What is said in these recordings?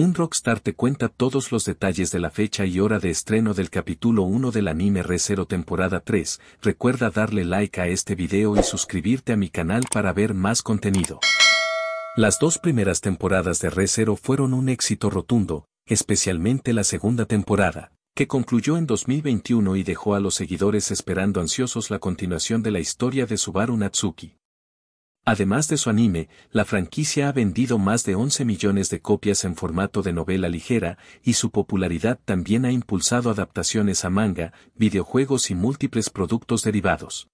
Un rockstar te cuenta todos los detalles de la fecha y hora de estreno del capítulo 1 del anime Rezero temporada 3. Recuerda darle like a este video y suscribirte a mi canal para ver más contenido. Las dos primeras temporadas de Rezero fueron un éxito rotundo, especialmente la segunda temporada, que concluyó en 2021 y dejó a los seguidores esperando ansiosos la continuación de la historia de Subaru Natsuki. Además de su anime, la franquicia ha vendido más de 11 millones de copias en formato de novela ligera, y su popularidad también ha impulsado adaptaciones a manga, videojuegos y múltiples productos derivados.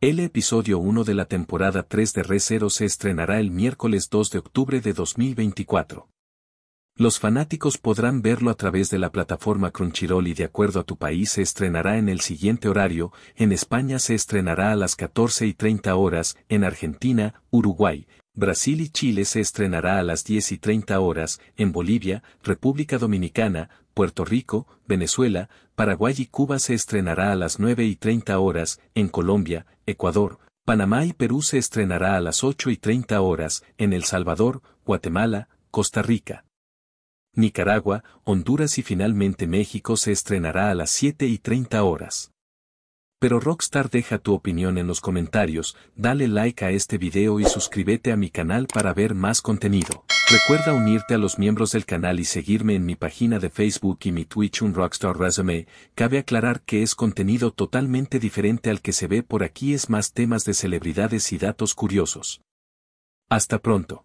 El episodio 1 de la temporada 3 de Re se estrenará el miércoles 2 de octubre de 2024. Los fanáticos podrán verlo a través de la plataforma Crunchyroll y de acuerdo a tu país se estrenará en el siguiente horario, en España se estrenará a las 14 y 30 horas, en Argentina, Uruguay, Brasil y Chile se estrenará a las 10 y 30 horas, en Bolivia, República Dominicana, Puerto Rico, Venezuela, Paraguay y Cuba se estrenará a las 9 y 30 horas, en Colombia, Ecuador, Panamá y Perú se estrenará a las 8 y 30 horas, en El Salvador, Guatemala, Costa Rica. Nicaragua, Honduras y finalmente México se estrenará a las 7 y 30 horas. Pero Rockstar deja tu opinión en los comentarios, dale like a este video y suscríbete a mi canal para ver más contenido. Recuerda unirte a los miembros del canal y seguirme en mi página de Facebook y mi Twitch un Rockstar Resume. Cabe aclarar que es contenido totalmente diferente al que se ve por aquí es más temas de celebridades y datos curiosos. Hasta pronto.